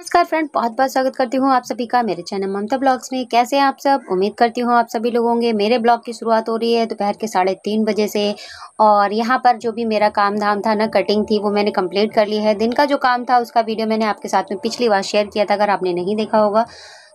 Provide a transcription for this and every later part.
नमस्कार फ्रेंड बहुत बहुत स्वागत करती हूँ आप सभी का मेरे चैनल ममता ब्लॉग्स में कैसे हैं आप सब उम्मीद करती हूँ आप सभी लोग होंगे मेरे ब्लॉग की शुरुआत हो रही है दोपहर के साढ़े तीन बजे से और यहाँ पर जो भी मेरा काम धाम था ना कटिंग थी वो मैंने कंप्लीट कर ली है दिन का जो काम था उसका वीडियो मैंने आपके साथ में पिछली बार शेयर किया था अगर आपने नहीं देखा होगा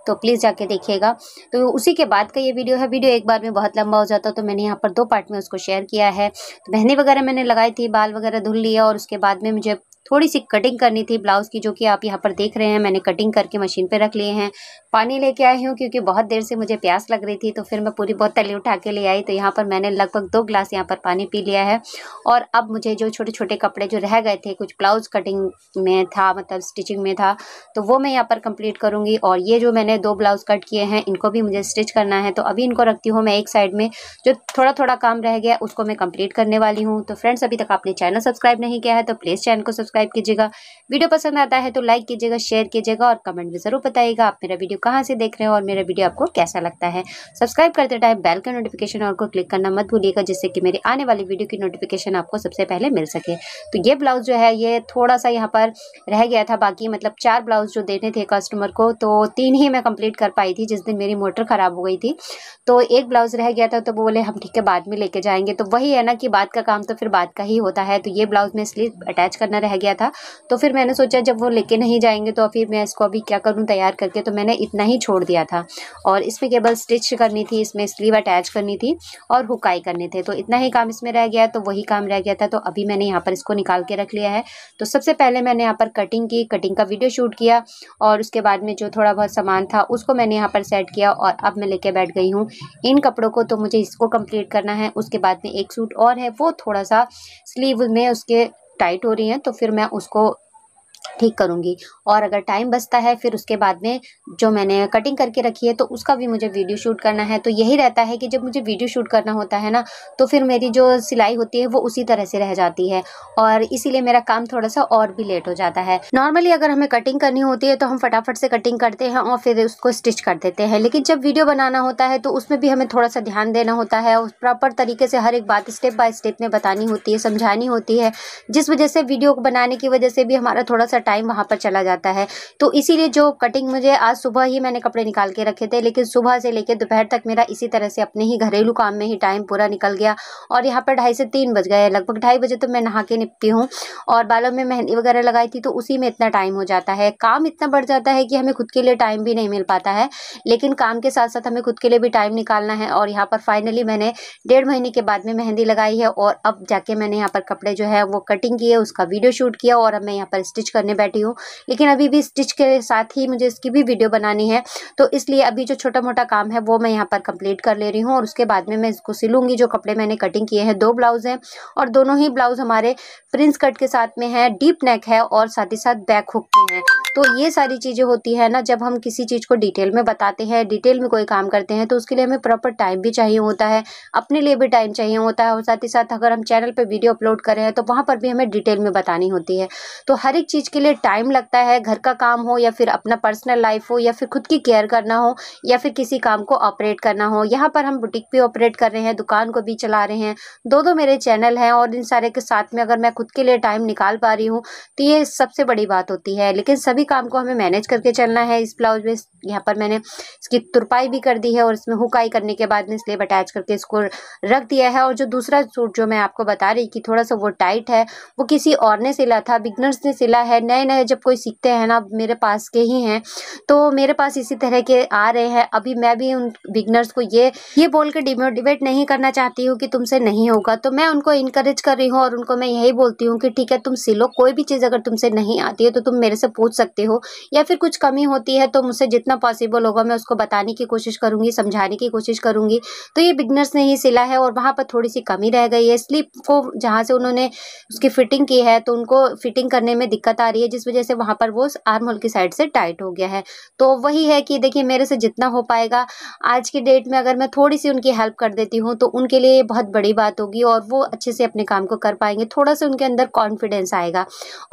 तो प्लीज़ जाके देखिएगा तो उसी के बाद का ये वीडियो है वीडियो एक बार में बहुत लंबा हो जाता तो मैंने यहाँ पर दो पार्ट में उसको शेयर किया है तो मेहंदी वगैरह मैंने लगाई थी बाल वगैरह धुल लिया और उसके बाद में मुझे थोड़ी सी कटिंग करनी थी ब्लाउज़ की जो कि आप यहाँ पर देख रहे हैं मैंने कटिंग करके मशीन पर रख लिए हैं पानी लेके आई हूँ क्योंकि बहुत देर से मुझे प्यास लग रही थी तो फिर मैं पूरी बोतल उठा के ले आई तो यहाँ पर मैंने लगभग दो ग्लास यहाँ पर पानी पी लिया है और अब मुझे जो छोटे छोटे कपड़े जो रह गए थे कुछ ब्लाउज़ कटिंग में था मतलब स्टिचिंग में था तो वो मैं यहाँ पर कम्प्लीट करूँगी और ये जो मैंने दो ब्लाउज़ कट किए हैं इनको भी मुझे स्टिच करना है तो अभी इनको रखती हूँ मैं एक साइड में जो थोड़ा थोड़ा काम रह गया उसको मैं कम्प्लीट करने वाली हूँ तो फ्रेंड्स अभी तक आपने चैनल सब्सक्राइब नहीं किया है तो प्लीज़ चैनल को सब्सक्राइब सब्सक्राइब कीजिएगा वीडियो पसंद आता है तो लाइक कीजिएगा शेयर कीजिएगा और कमेंट में ज़रूर बताइएगा आप मेरा वीडियो कहाँ से देख रहे हो और मेरा वीडियो आपको कैसा लगता है सब्सक्राइब करते टाइम बेल का नोटिफिकेशन और को क्लिक करना मत भूलिएगा जिससे कि मेरी आने वाली वीडियो की नोटिफिकेशन आपको सबसे पहले मिल सके तो ये ब्लाउज़ जो है ये थोड़ा सा यहाँ पर रह गया था बाकी मतलब चार ब्लाउज़ जो देने थे कस्टमर को तो तीन ही मैं कंप्लीट कर पाई थी जिस दिन मेरी मोटर ख़राब हो गई थी तो एक ब्लाउज़ रह गया था तो बोले हम ठीक है बाद में लेके जाएंगे तो वही है ना कि बात का काम तो फिर बात का ही होता है तो ये ब्लाउज़ में स्लीव अटैच करना रह गया गया था तो फिर मैंने सोचा जब वो लेके नहीं जाएंगे तो फिर मैं इसको अभी क्या करूँ तैयार करके तो मैंने इतना ही छोड़ दिया था और इसमें केवल स्टिच करनी थी इसमें स्लीव अटैच करनी थी और हुकाई करने थे तो इतना ही काम इसमें रह गया तो वही काम रह गया था तो अभी मैंने यहाँ पर इसको निकाल के रख लिया है तो सबसे पहले मैंने यहाँ पर कटिंग की कटिंग का वीडियो शूट किया और उसके बाद में जो थोड़ा बहुत सामान था उसको मैंने यहाँ पर सेट किया और अब मैं लेके बैठ गई हूँ इन कपड़ों को तो मुझे इसको कंप्लीट करना है उसके बाद में एक सूट और है वो थोड़ा सा स्लीव में उसके टाइट हो रही हैं तो फिर मैं उसको ठीक करूँगी और अगर टाइम बचता है फिर उसके बाद में जो मैंने कटिंग करके रखी है तो उसका भी मुझे वीडियो शूट करना है तो यही रहता है कि जब मुझे वीडियो शूट करना होता है ना तो फिर मेरी जो सिलाई होती है वो उसी तरह से रह जाती है और इसीलिए मेरा काम थोड़ा सा और भी लेट हो जाता है नॉर्मली अगर हमें कटिंग करनी होती है तो हम फटाफट से कटिंग करते हैं और फिर उसको स्टिच कर देते हैं लेकिन जब वीडियो बनाना होता है तो उसमें भी हमें थोड़ा सा ध्यान देना होता है और प्रॉपर तरीके से हर एक बात स्टेप बाय स्टेप में बतानी होती है समझानी होती है जिस वजह से वीडियो बनाने की वजह से भी हमारा थोड़ा सा सा टाइम वहाँ पर चला जाता है तो इसीलिए जो कटिंग मुझे आज सुबह ही मैंने कपड़े निकाल के रखे थे लेकिन सुबह से लेकर दोपहर तक मेरा इसी तरह से अपने ही घरेलू काम में ही टाइम पूरा निकल गया और यहाँ पर ढाई से तीन बज गए लगभग ढाई बजे तो मैं नहा के निपती हूँ और बालों में मेहंदी वगैरह लगाई थी तो उसी में इतना टाइम हो जाता है काम इतना बढ़ जाता है कि हमें खुद के लिए टाइम भी नहीं मिल पाता है लेकिन काम के साथ साथ हमें खुद के लिए भी टाइम निकालना है और यहाँ पर फाइनली मैंने डेढ़ महीने के बाद में मेहंदी लगाई है और अब जाके मैंने यहाँ पर कपड़े जो है वो कटिंग किए उसका वीडियो शूट किया और अब मैं यहाँ पर स्टिच कर करने बैठी हूँ लेकिन अभी भी स्टिच के साथ ही मुझे इसकी भी वीडियो बनानी है तो इसलिए अभी जो छोटा मोटा काम है वो मैं यहाँ पर कंप्लीट कर ले रही हूँ और उसके बाद में मैं इसको सिलूंगी जो कपड़े मैंने कटिंग किए हैं दो ब्लाउज़ हैं और दोनों ही ब्लाउज़ हमारे प्रिंस कट के साथ में है डीप नेक है और साथ ही साथ बैक हुक भी है तो ये सारी चीज़ें होती है ना जब हम किसी चीज़ को डिटेल में बताते हैं डिटेल में कोई काम करते हैं तो उसके लिए हमें प्रॉपर टाइम भी चाहिए होता है अपने लिए भी टाइम चाहिए होता है और साथ ही साथ अगर हम चैनल पर वीडियो अपलोड कर रहे हैं तो वहाँ पर भी हमें डिटेल में बतानी होती है तो हर एक चीज़ उसके लिए टाइम लगता है घर का काम हो या फिर अपना पर्सनल लाइफ हो या फिर खुद की केयर करना हो या फिर किसी काम को ऑपरेट करना हो यहाँ पर हम बुटीक भी ऑपरेट कर रहे हैं दुकान को भी चला रहे हैं दो दो मेरे चैनल हैं और इन सारे के साथ में अगर मैं खुद के लिए टाइम निकाल पा रही हूँ तो ये सबसे बड़ी बात होती है लेकिन सभी काम को हमें मैनेज करके चलना है इस ब्लाउज में यहाँ पर मैंने इसकी तुरपाई भी कर दी है और इसमें हुकाई करने के बाद में स्लेब अटैच करके इसको रख दिया है और जो दूसरा सूट जो मैं आपको बता रही कि थोड़ा सा वो टाइट है वो किसी और ने सिला था बिगनर्स ने सिला है नए नए जब कोई सीखते हैं ना मेरे पास के ही हैं तो मेरे पास इसी तरह के आ रहे हैं अभी मैं भी उन बिगनर्स को ये ये बोल के डिमोटिवेट नहीं करना चाहती हूँ कि तुमसे नहीं होगा तो मैं उनको इनक्रेज कर रही हूँ और उनको मैं यही बोलती हूँ कि ठीक है तुम सिलो कोई भी चीज़ अगर तुमसे नहीं आती है तो तुम मेरे से पूछ सकते हो या फिर कुछ कमी होती है तो मुझसे जितना पॉसिबल होगा मैं उसको बताने की कोशिश करूँगी समझाने की कोशिश करूँगी तो ये बिगनर्स ने ही सिला है और वहाँ पर थोड़ी सी कमी रह गई है स्लीप को जहाँ से उन्होंने उसकी फिटिंग की है तो उनको फिटिंग करने में दिक्कत आ रही रही है जिस वजह से वहाँ पर वो आर्म होल की साइड से टाइट हो गया है तो वही है कि देखिए मेरे से जितना हो पाएगा आज की डेट में अगर मैं थोड़ी सी उनकी हेल्प कर देती हूँ तो उनके लिए बहुत बड़ी बात होगी और वो अच्छे से अपने काम को कर पाएंगे थोड़ा सा उनके अंदर कॉन्फिडेंस आएगा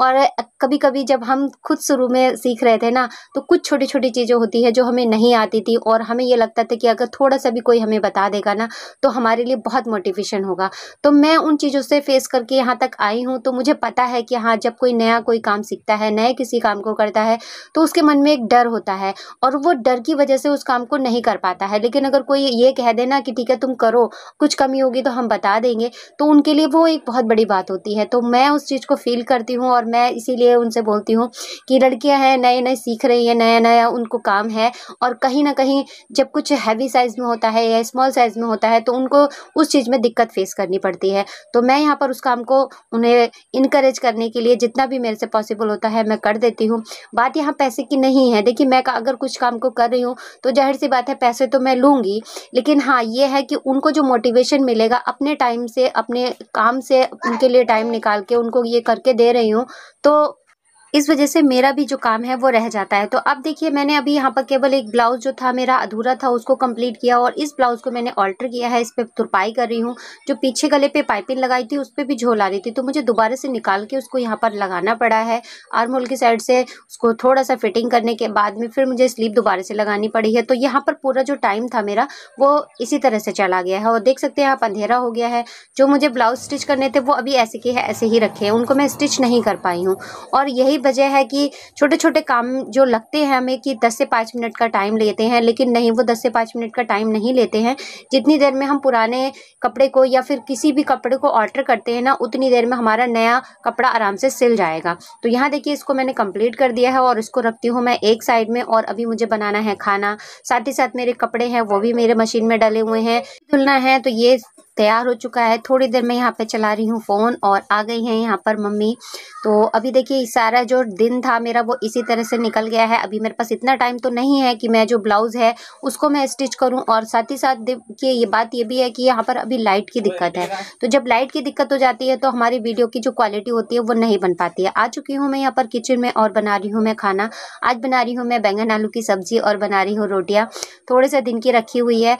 और कभी कभी जब हम खुद शुरू में सीख रहे थे ना तो कुछ छोटी छोटी चीज़ें होती है जो हमें नहीं आती थी और हमें ये लगता था कि अगर थोड़ा सा भी कोई हमें बता देगा ना तो हमारे लिए बहुत मोटिवेशन होगा तो मैं उन चीज़ों से फेस करके यहाँ तक आई हूँ तो मुझे पता है कि हाँ जब कोई नया कोई काम काम सीखता है नए किसी काम को करता है तो उसके मन में एक डर होता है और वो डर की वजह से उस काम को नहीं कर पाता है लेकिन अगर कोई ये कह देना कि ठीक है तुम करो कुछ कमी होगी तो हम बता देंगे तो उनके लिए वो एक बहुत बड़ी बात होती है तो मैं उस चीज़ को फील करती हूँ और मैं इसीलिए उनसे बोलती हूँ कि लड़कियाँ हैं नए नए सीख रही हैं नया नया उनको काम है और कहीं ना कहीं जब कुछ हैवी साइज़ में होता है या स्मॉल साइज़ में होता है तो उनको उस चीज़ में दिक्कत फेस करनी पड़ती है तो मैं यहाँ पर उस काम को उन्हें इनक्रेज करने के लिए जितना भी मेरे से पॉसिबल पॉसिबल होता है मैं कर देती हूँ बात यहाँ पैसे की नहीं है देखिए मैं अगर कुछ काम को कर रही हूँ तो जाहिर सी बात है पैसे तो मैं लूँगी लेकिन हाँ ये है कि उनको जो मोटिवेशन मिलेगा अपने टाइम से अपने काम से उनके लिए टाइम निकाल के उनको ये करके दे रही हूँ तो इस वजह से मेरा भी जो काम है वो रह जाता है तो अब देखिए मैंने अभी यहाँ पर केवल एक ब्लाउज जो था मेरा अधूरा था उसको कंप्लीट किया और इस ब्लाउज को मैंने ऑल्टर किया है इस पर तुरपाई कर रही हूँ जो पीछे गले पे पाइपिंग लगाई थी उस पर भी झोल आ रही थी तो मुझे दोबारा से निकाल के उसको यहाँ पर लगाना पड़ा है आर्म होल की साइड से उसको थोड़ा सा फिटिंग करने के बाद में फिर मुझे स्लीप दोबारा से लगानी पड़ी है तो यहाँ पर पूरा जो टाइम था मेरा वो इसी तरह से चला गया है और देख सकते हैं आप अंधेरा हो गया है जो मुझे ब्लाउज स्टिच करने थे वो अभी ऐसे के ऐसे ही रखे हैं उनको मैं स्टिच नहीं कर पाई हूँ और यही वजह है कि छोटे छोटे काम जो लगते हैं हमें कि दस से पाँच मिनट का टाइम लेते हैं लेकिन नहीं वो दस से पाँच मिनट का टाइम नहीं लेते हैं जितनी देर में हम पुराने कपड़े को या फिर किसी भी कपड़े को ऑर्डर करते हैं ना उतनी देर में हमारा नया कपड़ा आराम से सिल जाएगा तो यहाँ देखिए इसको मैंने कंप्लीट कर दिया है और इसको रखती हूँ मैं एक साइड में और अभी मुझे बनाना है खाना साथ ही साथ मेरे कपड़े हैं वो भी मेरे मशीन में डले हुए हैं धुलना है तो ये तैयार हो चुका है थोड़ी देर में यहाँ पे चला रही हूँ फ़ोन और आ गई हैं यहाँ पर मम्मी तो अभी देखिए सारा जो दिन था मेरा वो इसी तरह से निकल गया है अभी मेरे पास इतना टाइम तो नहीं है कि मैं जो ब्लाउज़ है उसको मैं स्टिच करूँ और साथ ही साथ देखिए ये बात ये भी है कि यहाँ पर अभी लाइट की दिक्कत है तो जब लाइट की दिक्कत हो जाती है तो हमारी वीडियो की जो क्वालिटी होती है वो नहीं बन पाती है आ चुकी हूँ मैं यहाँ पर किचन में और बना रही हूँ मैं खाना आज बना रही हूँ मैं बैंगन आलू की सब्ज़ी और बना रही हूँ रोटियाँ थोड़े से दिन की रखी हुई है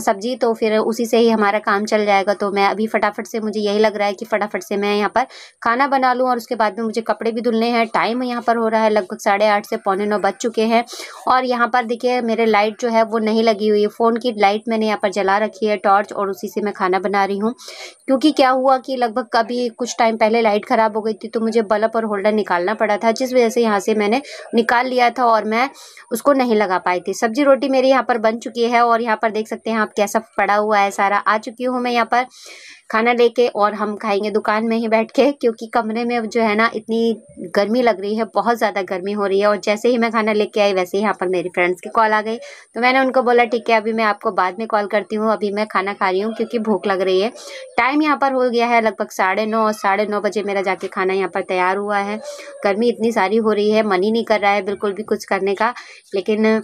सब्जी तो फिर उसी से ही हमारा काम चल जाएगा तो मैं अभी फटाफट से मुझे यही लग रहा है कि फटाफट से मैं यहाँ पर खाना बना लूँ और उसके बाद में मुझे कपड़े भी धुलने हैं टाइम यहाँ पर हो रहा है लगभग साढ़े आठ से पौने नौ बज चुके हैं और यहाँ पर देखिए मेरे लाइट जो है वो नहीं लगी हुई है फ़ोन की लाइट मैंने यहाँ पर जला रखी है टॉर्च और उसी से मैं खाना बना रही हूँ क्योंकि क्या हुआ कि लगभग अभी कुछ टाइम पहले लाइट ख़राब हो गई थी तो मुझे बल्ब और होल्डर निकालना पड़ा था जिस वजह से यहाँ से मैंने निकाल लिया था और मैं उसको नहीं लगा पाई थी सब्जी रोटी मेरी यहाँ पर बन चुकी है और यहाँ पर देख सकते हैं आप कैसा पड़ा हुआ है सारा आ चुकी हूँ मैं यहाँ पर खाना लेके और हम खाएंगे दुकान में ही बैठ के क्योंकि कमरे में जो है ना इतनी गर्मी लग रही है बहुत ज़्यादा गर्मी हो रही है और जैसे ही मैं खाना लेके आई वैसे ही यहाँ पर मेरी फ्रेंड्स की कॉल आ गई तो मैंने उनको बोला ठीक है अभी मैं आपको बाद में कॉल करती हूँ अभी मैं खाना खा रही हूँ क्योंकि भूख लग रही है टाइम यहाँ पर हो गया है लगभग साढ़े नौ और साढ़े नौ बजे मेरा जाके खाना यहाँ पर तैयार हुआ है गर्मी इतनी सारी हो रही है मन ही नहीं कर रहा है बिल्कुल भी कुछ करने का लेकिन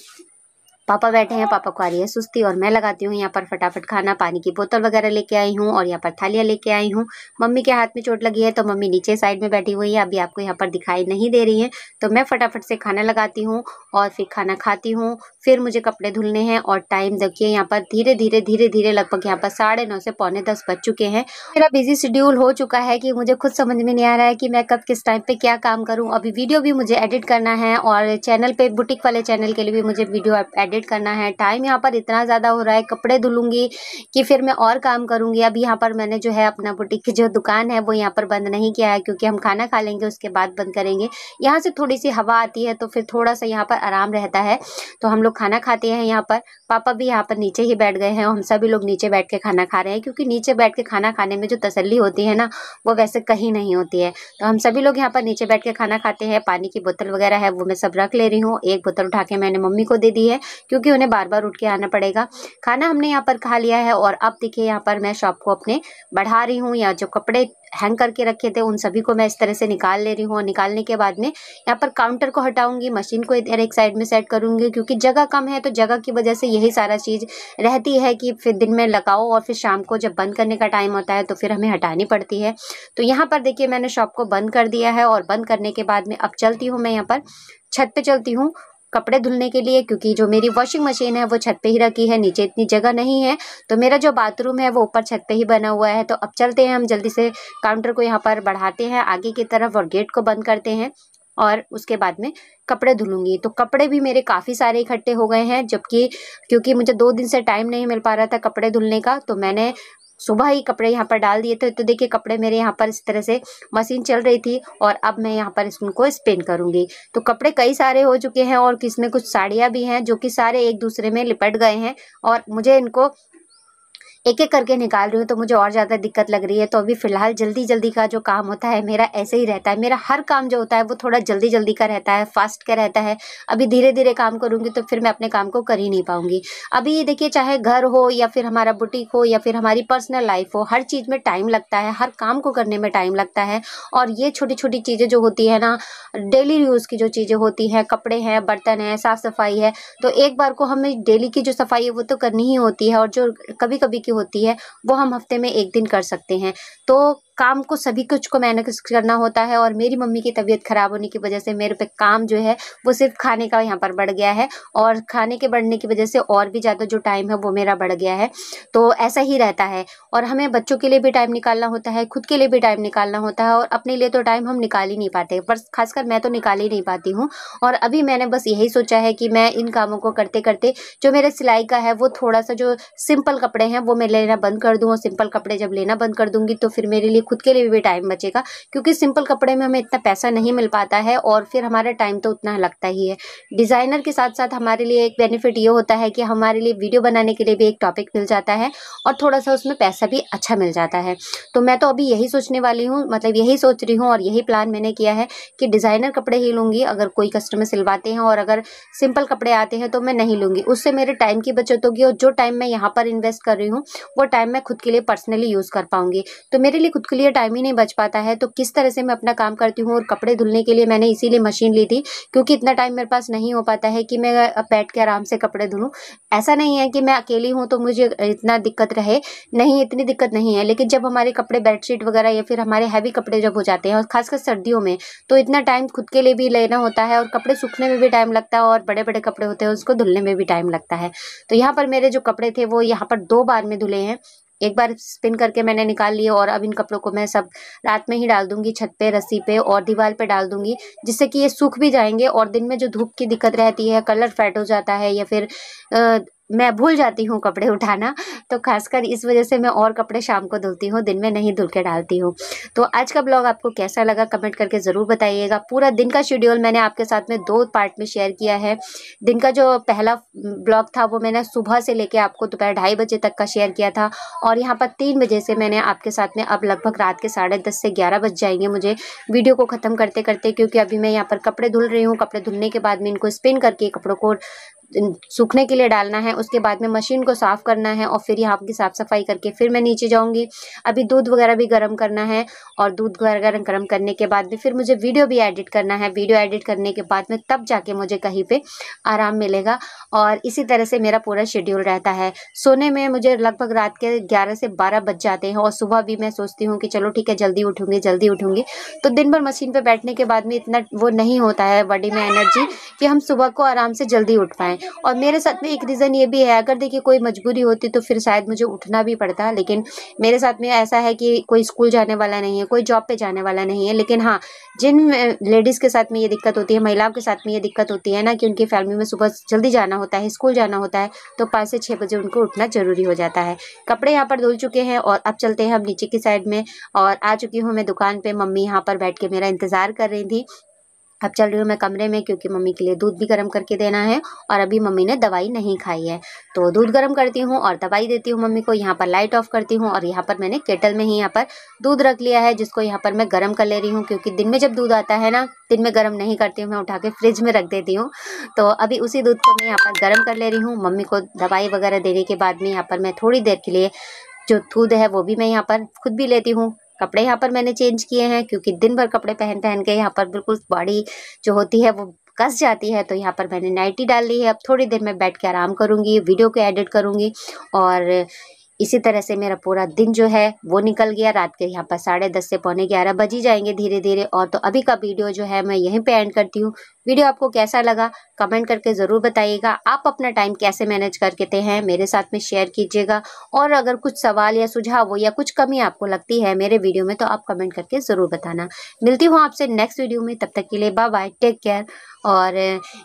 पापा बैठे हैं पापा को आ रही है सुस्ती और मैं लगाती हूँ यहाँ पर फटाफट खाना पानी की बोतल वगैरह लेके आई हूँ और यहाँ पर थालियाँ लेके आई हूँ मम्मी के हाथ में चोट लगी है तो मम्मी नीचे साइड में बैठी हुई है अभी आपको यहाँ पर दिखाई नहीं दे रही है तो मैं फटाफट से खाना लगाती हूँ और फिर खाना खाती हूँ फिर मुझे कपड़े धुलने हैं और टाइम देखिए यहाँ पर धीरे धीरे धीरे धीरे लगभग यहाँ पर साढ़े नौ से पौने दस बज चुके हैं मेरा बिजी शेड्यूल हो चुका है कि मुझे खुद समझ में नहीं आ रहा है कि मैं कब किस टाइम पे क्या काम करूँ अभी वीडियो भी मुझे एडिट करना है और चैनल पे बुटीक वाले चैनल के लिए भी मुझे वीडियो एडिट कंप्लीट करना है टाइम यहाँ पर इतना ज़्यादा हो रहा है कपड़े धुलूंगी कि फिर मैं और काम करूँगी अब यहाँ पर मैंने जो है अपना बुटीक की जो दुकान है वो यहाँ पर बंद नहीं किया है क्योंकि हम खाना खा लेंगे उसके बाद बंद करेंगे यहाँ से थोड़ी सी हवा आती है तो फिर थोड़ा सा यहाँ पर आराम रहता है तो हम लोग खाना खाते हैं यहाँ पर पापा भी यहाँ पर नीचे ही बैठ गए हैं हम सभी लोग नीचे बैठ के खाना खा रहे हैं क्योंकि नीचे बैठ के खाना खाने में जो तसली होती है ना वो वैसे कहीं नहीं होती है तो हम सभी लोग यहाँ पर नीचे बैठ के खाना खाते हैं पानी की बोतल वगैरह है वो मैं सब रख ले रही हूँ एक बोतल उठा के मैंने मम्मी को दे दी है क्योंकि उन्हें बार बार उठ के आना पड़ेगा खाना हमने यहाँ पर खा लिया है और अब देखिए यहाँ पर मैं शॉप को अपने बढ़ा रही हूँ या जो कपड़े हैंग करके रखे थे उन सभी को मैं इस तरह से निकाल ले रही हूँ और निकालने के बाद में यहाँ पर काउंटर को हटाऊंगी मशीन को इधर एक साइड में सेट करूँगी क्योंकि जगह कम है तो जगह की वजह से यही सारा चीज़ रहती है कि फिर दिन में लगाओ और फिर शाम को जब बंद करने का टाइम होता है तो फिर हमें हटानी पड़ती है तो यहाँ पर देखिए मैंने शॉप को बंद कर दिया है और बंद करने के बाद में अब चलती हूँ मैं यहाँ पर छत पे चलती हूँ कपड़े धुलने के लिए क्योंकि जो मेरी वॉशिंग मशीन है वो छत पे ही रखी है नीचे इतनी जगह नहीं है तो मेरा जो बाथरूम है वो ऊपर छत पे ही बना हुआ है तो अब चलते हैं हम जल्दी से काउंटर को यहाँ पर बढ़ाते हैं आगे की तरफ और गेट को बंद करते हैं और उसके बाद में कपड़े धुलूंगी तो कपड़े भी मेरे काफ़ी सारे इकट्ठे हो गए हैं जबकि क्योंकि मुझे दो दिन से टाइम नहीं मिल पा रहा था कपड़े धुलने का तो मैंने सुबह ही कपड़े यहाँ पर डाल दिए थे तो देखिए कपड़े मेरे यहाँ पर इस तरह से मशीन चल रही थी और अब मैं यहाँ पर इनको स्पिन करूँगी तो कपड़े कई सारे हो चुके हैं और किसमें कुछ साड़ियाँ भी हैं जो कि सारे एक दूसरे में लिपट गए हैं और मुझे इनको एक एक करके निकाल रही हूँ तो मुझे और ज़्यादा दिक्कत लग रही है तो अभी फ़िलहाल जल्दी जल्दी का जो काम होता है मेरा ऐसे ही रहता है मेरा हर काम जो होता है वो थोड़ा जल्दी जल्दी का रहता है फास्ट का रहता है अभी धीरे धीरे काम करूँगी तो फिर मैं अपने काम को कर ही नहीं पाऊँगी अभी देखिए चाहे घर हो या फिर हमारा बुटीक हो या फिर हमारी पर्सनल लाइफ हो हर चीज़ में टाइम लगता है हर काम को करने में टाइम लगता है और ये छोटी छोटी चीज़ें जो होती है ना डेली यूज़ की जो चीज़ें होती हैं कपड़े हैं बर्तन हैं साफ़ सफाई है तो एक बार को हमें डेली की जो सफाई है वो तो करनी ही होती है और जो कभी कभी की होती है वो हम हफ्ते में एक दिन कर सकते हैं तो काम को सभी कुछ को मैनेज करना होता है और मेरी मम्मी की तबीयत ख़राब होने की वजह से मेरे पे काम जो है वो सिर्फ खाने का यहाँ पर बढ़ गया है और खाने के बढ़ने की वजह से और भी ज़्यादा जो टाइम है वो मेरा बढ़ गया है तो ऐसा ही रहता है और हमें बच्चों के लिए भी टाइम निकालना होता है खुद के लिए भी टाइम निकालना होता है और अपने लिए तो टाइम हम निकाल ही नहीं पाते पर खासकर मैं तो निकाल ही नहीं पाती हूँ और अभी मैंने बस यही सोचा है कि मैं इन कामों को करते करते जो मेरे सिलाई का है वो थोड़ा सा जो सिंपल कपड़े हैं वो मैं लेना बंद कर दूँ और सिंपल कपड़े जब लेना बंद कर दूँगी तो फिर मेरे लिए खुद के लिए भी टाइम बचेगा क्योंकि सिंपल कपड़े में हमें इतना पैसा नहीं मिल पाता है और फिर हमारा टाइम तो उतना लगता ही है डिज़ाइनर के साथ साथ हमारे लिए एक बेनिफिट ये होता है कि हमारे लिए वीडियो बनाने के लिए भी एक टॉपिक मिल जाता है और थोड़ा सा उसमें पैसा भी अच्छा मिल जाता है तो मैं तो अभी यही सोचने वाली हूँ मतलब यही सोच रही हूँ और यही प्लान मैंने किया है कि डिज़ाइनर कपड़े ही लूँगी अगर कोई कस्टमर सिलवाते हैं और अगर सिंपल कपड़े आते हैं तो मैं नहीं लूँगी उससे मेरे टाइम की बचत होगी और जो टाइम मैं यहाँ पर इन्वेस्ट कर रही हूँ वो टाइम मैं खुद के लिए पर्सनली यूज़ कर पाऊँगी तो मेरे लिए खुद के लिए टाइम ही नहीं बच पाता है तो किस तरह से मैं अपना काम करती हूँ और कपड़े धुलने के लिए मैंने इसीलिए मशीन ली थी क्योंकि इतना टाइम मेरे पास नहीं हो पाता है कि मैं बैठ के आराम से कपड़े धुलूँ ऐसा नहीं है कि मैं अकेली हूँ तो मुझे इतना दिक्कत रहे नहीं इतनी दिक्कत नहीं है लेकिन जब हमारे कपड़े बेडशीट वगैरह या फिर हमारे हैवी कपड़े जब हो जाते हैं और खासकर सर्दियों में तो इतना टाइम खुद के लिए भी लेना होता है और कपड़े सूखने में भी टाइम लगता है और बड़े बड़े कपड़े होते हैं उसको धुलने में भी टाइम लगता है तो यहाँ पर मेरे जो कपड़े थे वो यहाँ पर दो बार में धुले हैं एक बार स्पिन करके मैंने निकाल लिए और अब इन कपड़ों को मैं सब रात में ही डाल दूंगी छत पे रस्सी पे और दीवार पे डाल दूंगी जिससे कि ये सूख भी जाएंगे और दिन में जो धूप की दिक्कत रहती है कलर फेड हो जाता है या फिर मैं भूल जाती हूँ कपड़े उठाना तो खासकर इस वजह से मैं और कपड़े शाम को धुलती हूँ दिन में नहीं धुल के डालती हूँ तो आज का ब्लॉग आपको कैसा लगा कमेंट करके ज़रूर बताइएगा पूरा दिन का शेड्यूल मैंने आपके साथ में दो पार्ट में शेयर किया है दिन का जो पहला ब्लॉग था वो मैंने सुबह से लेके आपको दोपहर ढाई बजे तक का शेयर किया था और यहाँ पर तीन बजे से मैंने आपके साथ में अब लगभग रात के साढ़े दस से ग्यारह बज जाएंगे मुझे वीडियो को ख़त्म करते करते क्योंकि अभी मैं यहाँ पर कपड़े धुल रही हूँ कपड़े धुलने के बाद में इनको स्पिन करके कपड़ों को सूखने के लिए डालना है उसके बाद में मशीन को साफ़ करना है और फिर यहाँ की साफ़ सफाई करके फिर मैं नीचे जाऊँगी अभी दूध वगैरह भी गर्म करना है और दूध वगैरह गर्म करने के बाद में फिर मुझे वीडियो भी एडिट करना है वीडियो एडिट करने के बाद में तब जाके मुझे कहीं पर आराम मिलेगा और इसी तरह से मेरा पूरा शेड्यूल रहता है सोने में मुझे लगभग रात के ग्यारह से बारह बज जाते हैं और सुबह भी मैं सोचती हूँ कि चलो ठीक है जल्दी उठूँगी जल्दी उठूँगी तो दिन भर मशीन पर बैठने के बाद में इतना वो नहीं होता है बॉडी में एनर्जी कि हम सुबह को आराम से जल्दी उठ पाएँ और मेरे साथ में एक रीज़न ये भी है अगर देखिए कोई मजबूरी होती तो फिर शायद मुझे उठना भी पड़ता लेकिन मेरे साथ में ऐसा है कि कोई स्कूल जाने वाला नहीं है कोई जॉब पे जाने वाला नहीं है लेकिन हाँ जिन लेडीज़ के साथ में ये दिक्कत होती है महिलाओं के साथ में ये दिक्कत होती है ना कि उनकी फैमिली में सुबह जल्दी जाना होता है स्कूल जाना होता है तो पाँच से छः बजे उनको उठना ज़रूरी हो जाता है कपड़े यहाँ पर धुल चुके हैं और अब चलते हैं हम नीचे की साइड में और आ चुकी हूँ मैं दुकान पर मम्मी यहाँ पर बैठ के मेरा इंतज़ार कर रही थी अब चल रही हूँ मैं कमरे में क्योंकि मम्मी के लिए दूध भी गर्म करके देना है और अभी मम्मी ने दवाई नहीं खाई है तो दूध गर्म करती हूँ और दवाई देती हूँ मम्मी को यहाँ पर लाइट ऑफ करती हूँ और यहाँ पर मैंने केटल में ही यहाँ पर दूध रख लिया है जिसको यहाँ पर मैं गर्म कर ले रही हूँ क्योंकि दिन में जब दूध आता है ना दिन में गर्म नहीं करती हूँ मैं उठा के फ्रिज में रख देती हूँ तो अभी उसी दूध को मैं यहाँ पर गर्म कर ले रही हूँ मम्मी को दवाई वगैरह देने के बाद में यहाँ पर मैं थोड़ी देर के लिए जो दूध है वो भी मैं यहाँ पर खुद भी लेती हूँ कपड़े यहाँ पर मैंने चेंज किए हैं क्योंकि दिन भर कपड़े पहन पहन के यहाँ पर बिल्कुल बॉडी जो होती है वो कस जाती है तो यहाँ पर मैंने नाइटी डाल ली है अब थोड़ी देर में बैठ के आराम करूँगी वीडियो को एडिट करूँगी और इसी तरह से मेरा पूरा दिन जो है वो निकल गया रात के यहाँ पर साढ़े दस से पौने ग्यारह बज ही जाएंगे धीरे धीरे और तो अभी का वीडियो जो है मैं यहीं पे एंड करती हूँ वीडियो आपको कैसा लगा कमेंट करके ज़रूर बताइएगा आप अपना टाइम कैसे मैनेज करके हैं मेरे साथ में शेयर कीजिएगा और अगर कुछ सवाल या सुझाव हो या कुछ कमी आपको लगती है मेरे वीडियो में तो आप कमेंट करके ज़रूर बताना मिलती हूँ आपसे नेक्स्ट वीडियो में तब तक के लिए बाय बाय टेक केयर और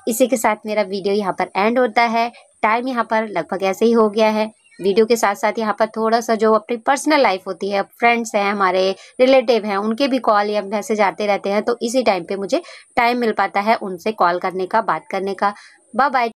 इसी के साथ मेरा वीडियो यहाँ पर एंड होता है टाइम यहाँ पर लगभग ऐसे ही हो गया है वीडियो के साथ साथ यहाँ पर थोड़ा सा जो अपनी पर्सनल लाइफ होती है फ्रेंड्स हैं हमारे रिलेटिव हैं उनके भी कॉल या मैसेज आते रहते हैं तो इसी टाइम पे मुझे टाइम मिल पाता है उनसे कॉल करने का बात करने का बाय बाय